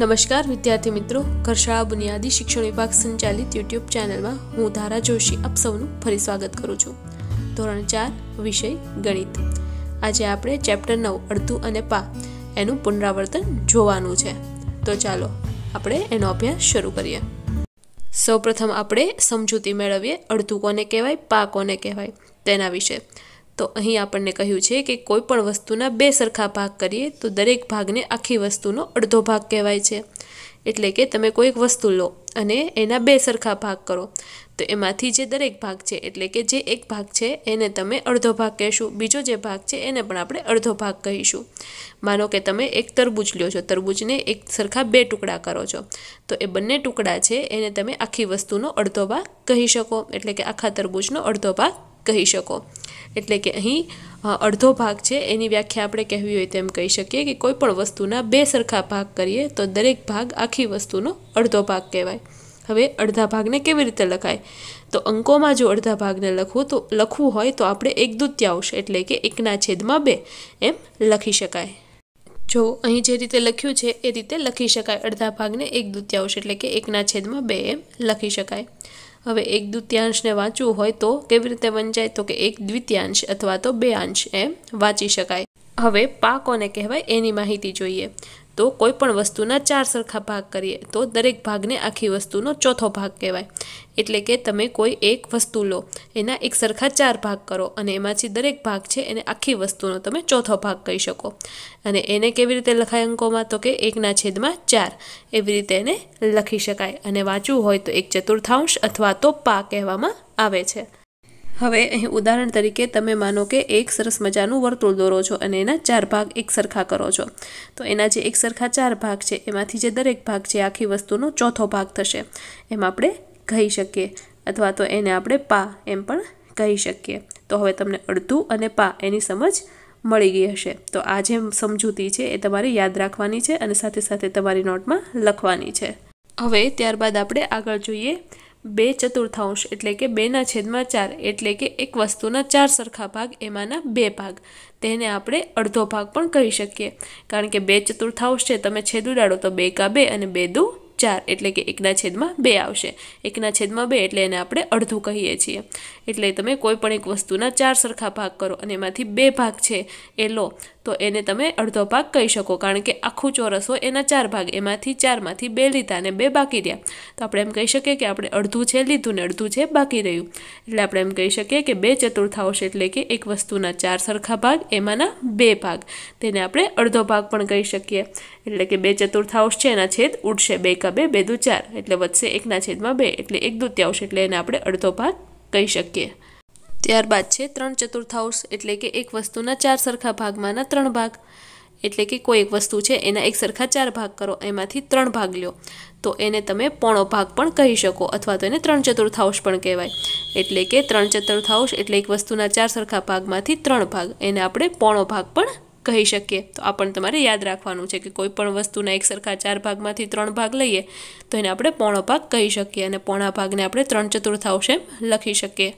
નમસ્કાર વિદ્યાર્થી મિત્રો ઘરશાળા બુનિયાદી શિક્ષણ વિભાગ સંચાલિત યુટ્યુબ ચેનલમાં હું ધારા જોશી આપ સૌનું ફરી સ્વાગત કરું છું ધોરણ ચાર વિષય ગણિત આજે આપણે ચેપ્ટર નવ અડધું અને પા એનું પુનરાવર્તન જોવાનું છે તો ચાલો આપણે એનો અભ્યાસ શરૂ કરીએ સૌપ્રથમ આપણે સમજૂતી મેળવીએ અડધું કોને કહેવાય પા કોને કહેવાય તેના વિશે તો અહીં આપણને કહ્યું છે કે કોઈપણ વસ્તુના બે સરખા ભાગ કરીએ તો દરેક ભાગને આખી વસ્તુનો અડધો ભાગ કહેવાય છે એટલે કે તમે કોઈક વસ્તુ લો અને એના બે સરખા ભાગ કરો તો એમાંથી જે દરેક ભાગ છે એટલે કે જે એક ભાગ છે એને તમે અડધો ભાગ કહેશું બીજો જે ભાગ છે એને પણ આપણે અડધો ભાગ કહીશું માનો કે તમે એક તરબૂચ લ્યો છો તરબૂચને એક સરખા બે ટુકડા કરો છો તો એ બંને ટુકડા છે એને તમે આખી વસ્તુનો અડધો ભાગ કહી શકો એટલે કે આખા તરબૂચનો અડધો ભાગ કહી શકો એટલે કે અહીં અડધો ભાગ છે એની વ્યાખ્યા આપણે કહેવી હોય તેમ કહી શકીએ કે કોઈ પણ વસ્તુના બે સરખા ભાગ કરીએ તો દરેક ભાગ આખી વસ્તુનો અડધો ભાગ કહેવાય હવે અડધા ભાગને કેવી રીતે લખાય તો અંકોમાં જો અડધા ભાગને લખવું તો લખવું હોય તો આપણે એક દૂત્યાંશ એટલે કે એકના છેદમાં બે એમ લખી શકાય જો અહીં જે રીતે લખ્યું છે એ રીતે લખી શકાય અડધા ભાગને એક દૂત્યાંશ એટલે કે એકના છેદમાં બે એમ લખી શકાય હવે એક દ્વિતીયાંશને વાંચવું હોય તો કેવી રીતે વંચાય તો કે એક દ્વિતીયાંશ અથવા તો બે અંશ એમ વાંચી શકાય હવે પાકોને કહેવાય એની માહિતી જોઈએ તો કોઈ પણ વસ્તુના ચાર સરખા ભાગ કરીએ તો દરેક ભાગને આખી વસ્તુનો ચોથો ભાગ કહેવાય એટલે કે તમે કોઈ એક વસ્તુ લો એના એક સરખા ચાર ભાગ કરો અને એમાંથી દરેક ભાગ છે એને આખી વસ્તુનો તમે ચોથો ભાગ કહી શકો અને એને કેવી રીતે લખાય અંકોમાં તો કે એકના છેદમાં ચાર એવી રીતે એને લખી શકાય અને વાંચવું હોય તો એક ચતુર્થાંશ અથવા તો પા કહેવામાં આવે છે હવે અહીં ઉદાહરણ તરીકે તમે માનો કે એક સરસ મજાનું વર્તુળ દોરો છો અને એના ચાર ભાગ એક સરખા કરો છો તો એના જે એક સરખા ચાર ભાગ છે એમાંથી જે દરેક ભાગ છે આખી વસ્તુનો ચોથો ભાગ થશે એમ આપણે કહી શકીએ અથવા તો એને આપણે પા એમ પણ કહી શકીએ તો હવે તમને અડધું અને પા એની સમજ મળી ગઈ હશે તો આ જે સમજૂતી છે એ તમારે યાદ રાખવાની છે અને સાથે સાથે તમારી નોટમાં લખવાની છે હવે ત્યારબાદ આપણે આગળ જોઈએ બે ચતુર્થાંશ એટલે કે બેના છેદમાં ચાર એટલે કે એક વસ્તુના ચાર સરખા ભાગ એમાંના બે ભાગ તેને આપણે અડધો ભાગ પણ કહી શકીએ કારણ કે બે ચતુર્થાંશ છે તમે છેદ ઉડાડો તો બે કા બે અને બે દુ ચાર એટલે કે એકના છેદમાં બે આવશે એકના છેદમાં બે એટલે એને આપણે અડધું કહીએ છીએ એટલે તમે કોઈ પણ એક વસ્તુના ચાર સરખા ભાગ કરો અને એમાંથી બે ભાગ છે એ લો તો એને તમે અડધો ભાગ કહી શકો કારણ કે આખું ચોરસ હોય એના ચાર ભાગ એમાંથી ચારમાંથી બે લીધા અને બે બાકી રહ્યા તો આપણે એમ કહી શકીએ કે આપણે અડધું છે લીધું ને અડધું છે બાકી રહ્યું એટલે આપણે એમ કહી શકીએ કે બે ચતુર્થાંશ એટલે કે એક વસ્તુના ચાર સરખા ભાગ એમાંના બે ભાગ તેને આપણે અડધો ભાગ પણ કહી શકીએ એટલે કે બે ચતુર્થાંશ છે એના છેદ ઉડશે બે કપ એકા બે બે દુ ચાર એટલે વધશે એકના છેદમાં બે એટલે એક દૂત્યાંશ એટલે એને આપણે અડધો ભાગ કહી શકીએ ત્યારબાદ છે ત્રણ ચતુર્થાંશ એટલે કે એક વસ્તુના ચાર સરખા ભાગમાંના ત્રણ ભાગ એટલે કે કોઈ એક વસ્તુ છે એના એક સરખા ચાર ભાગ કરો એમાંથી ત્રણ ભાગ લ્યો તો એને તમે પોણો ભાગ પણ કહી શકો અથવા તો એને ત્રણ ચતુર્થાંશ પણ કહેવાય એટલે કે ત્રણ ચતુર્થાંશ એટલે એક વસ્તુના ચાર સરખા ભાગમાંથી ત્રણ ભાગ એને આપણે પોણો ભાગ પણ કહી શકીએ તો આ પણ તમારે યાદ રાખવાનું છે કે કોઈ પણ વસ્તુના એક સરખા ચાર ભાગમાંથી ત્રણ ભાગ લઈએ તો એને આપણે પોણો ભાગ કહી શકીએ અને પોણા ભાગને આપણે ત્રણ ચતુર્થાંશ એમ લખી શકીએ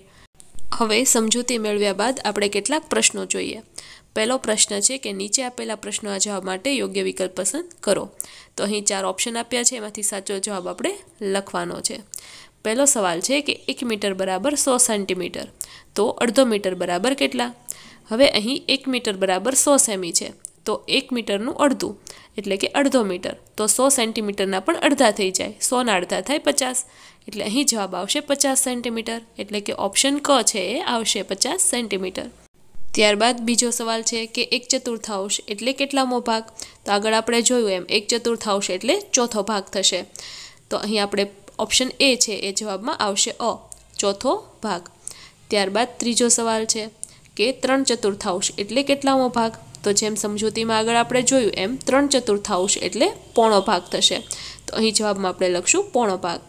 હવે સમજૂતી મેળવ્યા બાદ આપણે કેટલાક પ્રશ્નો જોઈએ પહેલો પ્રશ્ન છે કે નીચે આપેલા પ્રશ્નોના જવાબ માટે યોગ્ય વિકલ્પ પસંદ કરો તો અહીં ચાર ઓપ્શન આપ્યા છે એમાંથી સાચો જવાબ આપણે લખવાનો છે પહેલો સવાલ છે કે એક મીટર બરાબર સો સેન્ટીમીટર તો અડધો મીટર બરાબર કેટલા હવે અહીં એક મીટર બરાબર સો સેમી છે તો એક મીટરનું અડધું એટલે કે અડધો મીટર તો સો સેન્ટીમીટરના પણ અડધા થઈ જાય સોના અડધા થાય પચાસ એટલે અહીં જવાબ આવશે પચાસ સેન્ટીમીટર એટલે કે ઓપ્શન ક છે એ આવશે પચાસ સેન્ટીમીટર ત્યારબાદ બીજો સવાલ છે કે એક ચતુર્થાંશ એટલે કેટલામો ભાગ તો આગળ આપણે જોયું એમ એક ચતુર્થાંશ એટલે ચોથો ભાગ થશે તો અહીં આપણે ઓપ્શન એ છે એ જવાબમાં આવશે અ ચોથો ભાગ ત્યારબાદ ત્રીજો સવાલ છે કે ત્રણ ચતુર્થાંશ એટલે કેટલામો ભાગ તો જેમ સમજૂતીમાં આગળ આપણે જોયું એમ ત્રણ ચતુર્થાંશ એટલે પોણો ભાગ થશે તો અહીં જવાબમાં આપણે લખશું પોણો ભાગ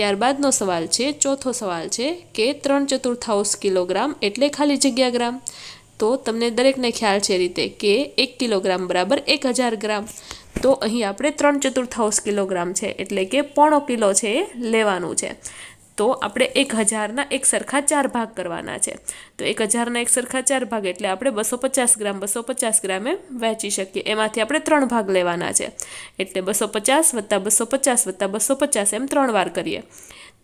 ત્યારબાદનો સવાલ છે ચોથો સવાલ છે કે ત્રણ ચતુર્થાંશ કિલોગ્રામ એટલે ખાલી જગ્યા ગ્રામ તો તમને દરેકને ખ્યાલ છે રીતે કે એક કિલોગ્રામ બરાબર એક હજાર ગ્રામ તો અહીં આપણે ત્રણ ચતુર્થાંશ કિલોગ્રામ છે એટલે કે પોણો કિલો છે એ લેવાનું છે તો આપણે એક હજારના એક સરખા ચાર ભાગ કરવાના છે તો એક હજારના એક સરખા ચાર ભાગ એટલે આપણે બસો પચાસ ગ્રામ બસો પચાસ ગ્રામે વહેંચી શકીએ એમાંથી આપણે ત્રણ ભાગ લેવાના છે એટલે બસો પચાસ વત્તા બસો પચાસ વત્તા બસો પચાસ એમ ત્રણ વાર કરીએ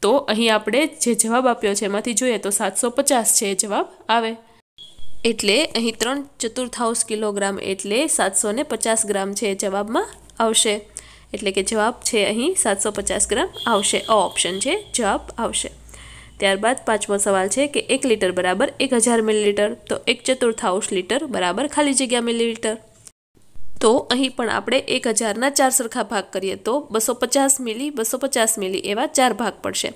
તો અહીં આપણે જે જવાબ આપ્યો છે એમાંથી જોઈએ તો સાતસો પચાસ છે એ જવાબ આવે એટલે અહીં ત્રણ ચતુર્થાઉસ કિલોગ્રામ એટલે સાતસો પચાસ ગ્રામ છે એ જવાબમાં આવશે એટલે કે જવાબ છે અહીં સાતસો પચાસ ગ્રામ આવશે અ ઓપ્શન છે જવાબ આવશે ત્યારબાદ પાંચમો સવાલ છે કે એક લીટર બરાબર એક હજાર મિલીલીટર તો એક ચતુર્થાંશ લીટર બરાબર ખાલી જગ્યા મિલીલીટર તો અહીં પણ આપણે એક હજારના ચાર સરખા ભાગ કરીએ તો બસો પચાસ મિલી બસો પચાસ મિલી એવા ચાર ભાગ પડશે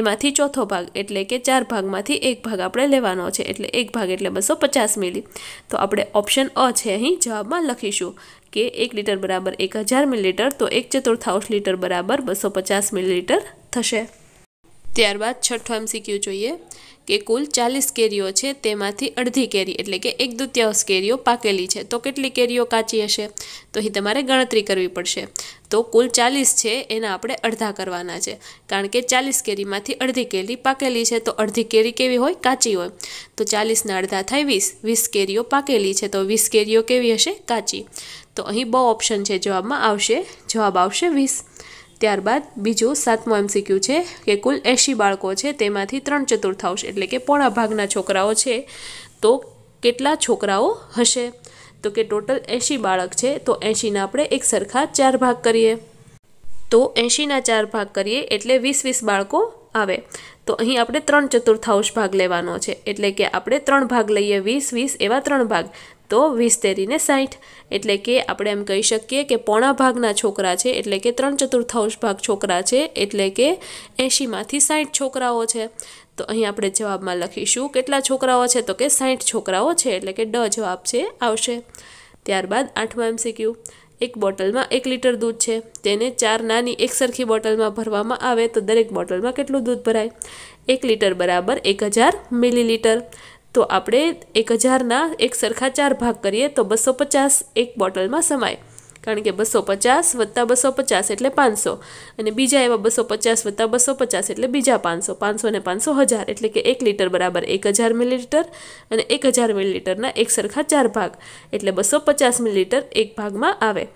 એમાંથી ચોથો ભાગ એટલે કે ચાર ભાગમાંથી એક ભાગ આપણે લેવાનો છે એટલે એક ભાગ એટલે બસો પચાસ મિલી તો આપણે ઓપ્શન અ છે અહીં જવાબમાં લખીશું કે એક લીટર બરાબર એક હજાર મિલીલીટર તો એક ચતુર્થાંશ લીટર બરાબર બસો પચાસ મિલીલીટર થશે ત્યારબાદ છઠ્ઠો એમસીક્યુ જોઈએ કે કુલ ચાલીસ કેરીઓ છે તેમાંથી અડધી કેરી એટલે કે એક દુત્યાંશ કેરીઓ પાકેલી છે તો કેટલી કેરીઓ કાચી હશે તો અહીં તમારે ગણતરી કરવી પડશે તો કુલ ચાલીસ છે એના આપણે અડધા કરવાના છે કારણ કે ચાલીસ કેરીમાંથી અડધી કેરી પાકેલી છે તો અડધી કેરી કેવી હોય કાચી હોય તો ચાલીસના અડધા થાય વીસ વીસ કેરીઓ પાકેલી છે તો વીસ કેરીઓ કેવી હશે કાચી તો અહીં બહુ ઓપ્શન છે જવાબમાં આવશે જવાબ આવશે વીસ ત્યારબાદ બીજો સાતમો એમસીક્યુ છે કે કુલ એંશી બાળકો છે તેમાંથી ત્રણ ચતુર્થાંશ એટલે કે પોણા ભાગના છોકરાઓ છે તો કેટલા છોકરાઓ હશે તો કે ટોટલ એંશી બાળક છે તો એંશીના આપણે એક સરખા ચાર ભાગ કરીએ તો એંશીના ચાર ભાગ કરીએ એટલે વીસ વીસ બાળકો આવે તો અહીં આપણે ત્રણ ચતુર્થાંશ ભાગ લેવાનો છે એટલે કે આપણે ત્રણ ભાગ લઈએ વીસ વીસ એવા ત્રણ ભાગ તો વીસ તેરીને સાઠ એટલે કે આપણે એમ કહી શકીએ કે પોણા ભાગના છોકરા છે એટલે કે ત્રણ ચતુર્થાંશ ભાગ છોકરા છે એટલે કે એંશીમાંથી સાઠ છોકરાઓ છે તો અહીં આપણે જવાબમાં લખીશું કેટલા છોકરાઓ છે તો કે સાઠ છોકરાઓ છે એટલે કે ડ જવાબ છે આવશે ત્યારબાદ આઠમાં એમ એમસીક્યુ એક બોટલમાં એક લીટર દૂધ છે તેને ચાર નાની એક સરખી બોટલમાં ભરવામાં આવે તો દરેક બોટલમાં કેટલું દૂધ ભરાય એક લીટર બરાબર એક હજાર મિલીલીટર તો આપણે એક હજારના એક સરખા ચાર ભાગ કરીએ તો બસો પચાસ એક બોટલમાં સમાય કારણ કે બસો પચાસ વત્તા બસો પચાસ એટલે પાંચસો અને બીજા એવા બસો પચાસ વત્તા બસો પચાસ એટલે બીજા પાંચસો પાંચસો ને પાંચસો હજાર એટલે કે એક લીટર બરાબર એક હજાર મિલીલીટર અને એક હજાર મિલીલીટરના એક સરખા ચાર ભાગ એટલે બસો પચાસ મિલીલીટર એક ભાગમાં આવે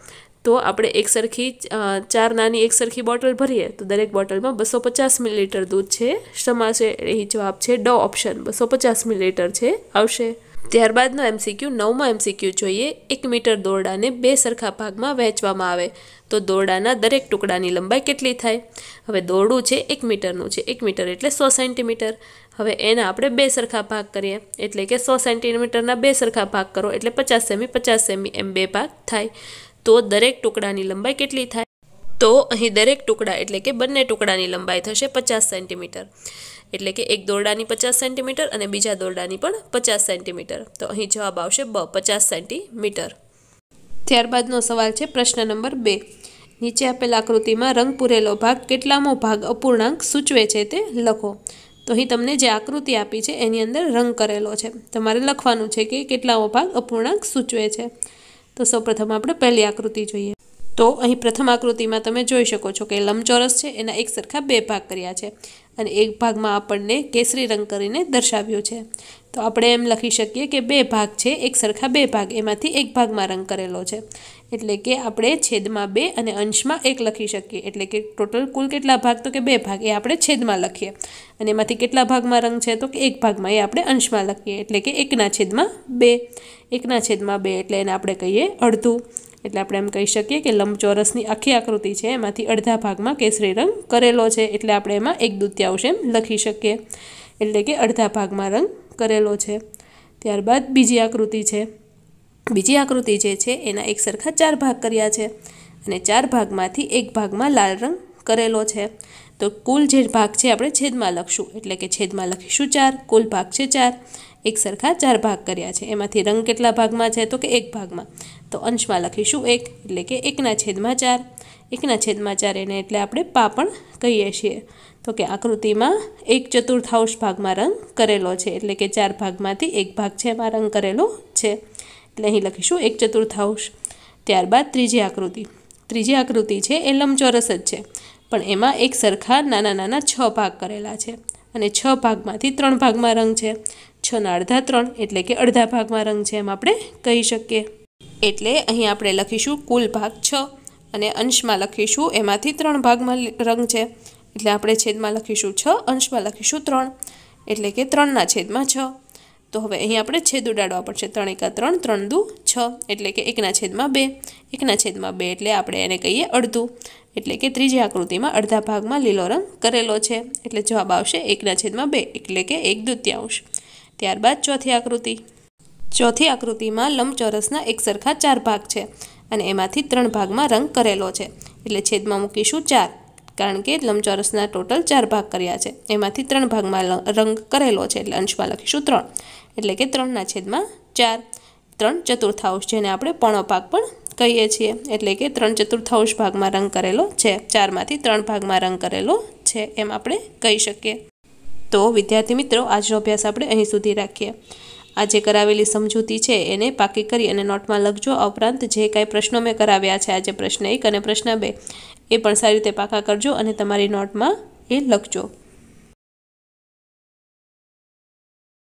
તો આપણે એક સરખી ચાર નાની એક સરખી બોટલ ભરીએ તો દરેક બોટલમાં બસો પચાસ મિલીલીટર દૂધ છે સમાશે એ જવાબ છે ડ ઓપ્શન બસો પચાસ મિલીલીટર છે આવશે ત્યારબાદનો એમસીક્યુ નવમાં એમસીક્યુ જોઈએ એક મીટર દોરડાને બે સરખા ભાગમાં વહેંચવામાં આવે તો દોરડાના દરેક ટુકડાની લંબાઈ કેટલી થાય હવે દોરડું છે એક મીટરનું છે એક મીટર એટલે સો સેન્ટીમીટર હવે એના આપણે બે સરખા ભાગ કરીએ એટલે કે સો સેન્ટીમીટરના બે સરખા ભાગ કરો એટલે પચાસ સેમી પચાસ સેમી એમ બે ભાગ થાય તો દરેક ટુકડાની લંબાઈ કેટલી થાય તો અહીં દરેક ટુકડા એટલે કે બંને ટુકડાની લંબાઈ થશે પચાસ સેન્ટીમીટર એટલે કે એક દોરડાની પચાસ સેન્ટીમીટર અને બીજા દોરડાની પણ પચાસ સેન્ટીમીટર તો અહીં જવાબ આવશે બ પચાસ સેન્ટીમીટર ત્યારબાદનો સવાલ છે પ્રશ્ન નંબર બે નીચે આપેલ આકૃતિમાં રંગ પૂરેલો ભાગ કેટલામો ભાગ અપૂર્ણાંક સૂચવે છે તે લખો તો અહીં તમને જે આકૃતિ આપી છે એની અંદર રંગ કરેલો છે તમારે લખવાનું છે કે કેટલામો ભાગ અપૂર્ણાંક સૂચવે છે તો સૌપ્રથમ આપણે પહેલી આકૃતિ જોઈએ તો અહીં પ્રથમ આકૃતિમાં તમે જોઈ શકો છો કે લંબચોરસ છે એના એક સરખા બે ભાગ કર્યા છે અને એક ભાગમાં આપણને કેસરી રંગ કરીને દર્શાવ્યો છે તો આપણે એમ લખી શકીએ કે બે ભાગ છે એક સરખા બે ભાગ એમાંથી એક ભાગમાં રંગ કરેલો છે એટલે કે આપણે છેદમાં બે અને અંશમાં એક લખી શકીએ એટલે કે ટોટલ કુલ કેટલા ભાગ તો કે બે ભાગ એ આપણે છેદમાં લખીએ અને એમાંથી કેટલા ભાગમાં રંગ છે તો કે એક ભાગમાં એ આપણે અંશમાં લખીએ એટલે કે એકના છેદમાં બે એકના છેદમાં બે એટલે એને આપણે કહીએ અડધું એટલે આપણે એમ કહી શકીએ કે લંબચોરસની આખી આકૃતિ છે એમાંથી અડધા ભાગમાં કેસરી રંગ કરેલો છે એટલે આપણે એમાં એક દૂત્યાંશ એમ લખી શકીએ એટલે કે અડધા ભાગમાં રંગ કરેલો છે ત્યારબાદ બીજી આકૃતિ છે બીજી આકૃતિ જે છે એના એક સરખા ચાર ભાગ કર્યા છે અને ચાર ભાગમાંથી એક ભાગમાં લાલ રંગ કરેલો છે તો કુલ જે ભાગ છે આપણે છેદમાં લખશું એટલે કે છેદમાં લખીશું ચાર કુલ ભાગ છે ચાર એક સરખા ચાર ભાગ કર્યા છે એમાંથી રંગ કેટલા ભાગમાં છે તો કે એક ભાગમાં તો અંશમાં લખીશું એક એટલે કે એકના છેદમાં ચાર એકના છેદમાં ચાર એને એટલે આપણે પા પણ કહીએ છીએ તો કે આકૃતિમાં એક ચતુર્થાંશ ભાગમાં રંગ કરેલો છે એટલે કે ચાર ભાગમાંથી એક ભાગ છે એમાં રંગ કરેલો છે એટલે અહીં લખીશું એક ચતુર્થાંશ ત્યારબાદ ત્રીજી આકૃતિ ત્રીજી આકૃતિ છે એ લંબચોરસ જ છે પણ એમાં એક સરખા નાના નાના છ ભાગ કરેલા છે અને છ ભાગમાંથી ત્રણ ભાગમાં રંગ છે છના અડધા ત્રણ એટલે કે અડધા ભાગમાં રંગ છે એમ આપણે કહી શકીએ એટલે અહીં આપણે લખીશું કુલ ભાગ છ અને અંશમાં લખીશું એમાંથી ત્રણ ભાગમાં રંગ છે એટલે આપણે છેદમાં લખીશું છ અંશમાં લખીશું ત્રણ એટલે કે ત્રણના છેદમાં છ તો હવે અહીં આપણે છેદ ઉડાડવા પડશે ત્રણ એકા ત્રણ ત્રણ દુ છ એટલે કે એકના છેદમાં બે એકના છેદમાં બે એટલે આપણે એને કહીએ અડધું એટલે કે ત્રીજી આકૃતિમાં અડધા ભાગમાં લીલો રંગ કરેલો છે એટલે જવાબ આવશે એકના છેદમાં બે એટલે કે એક દ્વિત્યાંશ ત્યારબાદ ચોથી આકૃતિ ચોથી આકૃતિમાં લંબચોરસના એક સરખા ચાર ભાગ છે અને એમાંથી ત્રણ ભાગમાં રંગ કરેલો છે એટલે છેદમાં મૂકીશું ચાર કારણ કે લંબચોરસના ટોટલ ચાર ભાગ કર્યા છે એમાંથી ત્રણ ભાગમાં રંગ કરેલો છે એટલે અંશમાં લખીશું ત્રણ એટલે કે ત્રણના છેદમાં ચાર ત્રણ ચતુર્થાંશ જેને આપણે પોણો ભાગ પણ કહીએ છીએ એટલે કે ત્રણ ચતુર્થાંશ ભાગમાં રંગ કરેલો છે ચારમાંથી ત્રણ ભાગમાં રંગ કરેલો છે એમ આપણે કહી શકીએ તો વિદ્યાર્થી મિત્રો આજનો અભ્યાસ આપણે અહીં સુધી રાખીએ આજે કરાવેલી સમજૂતી છે એને પાકી કરી અને નોટમાં લખજો આ ઉપરાંત જે કાંઈ પ્રશ્નો મેં કરાવ્યા છે આજે પ્રશ્ન એક અને પ્રશ્ન બે એ પણ સારી રીતે પાકા કરજો અને તમારી નોટમાં એ લખજો